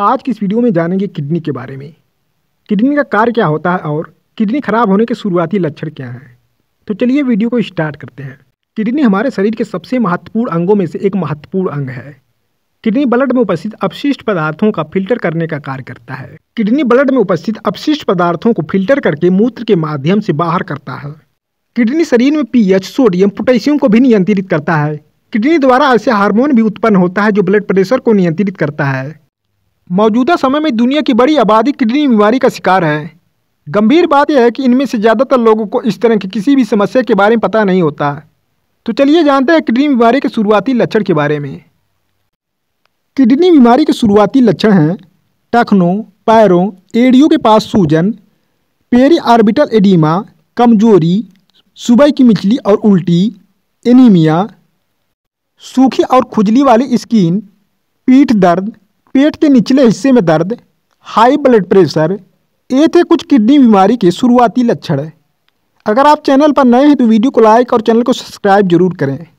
आज की इस वीडियो में जानेंगे किडनी के बारे में किडनी का कार्य क्या होता है और किडनी खराब होने के शुरुआती लक्षण क्या हैं तो चलिए वीडियो को स्टार्ट करते हैं किडनी हमारे शरीर के सबसे महत्वपूर्ण अंगों में से एक महत्वपूर्ण अंग है किडनी ब्लड में उपस्थित अपशिष्ट पदार्थों का फिल्टर करने का कार्य करता है किडनी ब्लड में उपस्थित अपशिष्ट पदार्थों को फिल्टर करके मूत्र के माध्यम से बाहर करता है किडनी शरीर में पीएच सोडियम पोटेशियम को भी नियंत्रित करता है किडनी द्वारा ऐसे हार्मोन भी उत्पन्न होता है जो ब्लड प्रेशर को नियंत्रित करता है मौजूदा समय में दुनिया की बड़ी आबादी किडनी बीमारी का शिकार है गंभीर बात यह है कि इनमें से ज़्यादातर लोगों को इस तरह की किसी भी समस्या के बारे में पता नहीं होता तो चलिए जानते हैं किडनी बीमारी के शुरुआती लक्षण के बारे में किडनी बीमारी के शुरुआती लक्षण हैं टखनों पैरों एड़ियों के पास सूजन पेरी आर्बिटल एडीमा कमजोरी सुबह की मिचली और उल्टी एनीमिया सूखी और खुजली वाली स्किन पीठ दर्द पेट के निचले हिस्से में दर्द हाई ब्लड प्रेशर ये थे कुछ किडनी बीमारी के शुरुआती लक्षण है अगर आप चैनल पर नए हैं तो वीडियो को लाइक और चैनल को सब्सक्राइब जरूर करें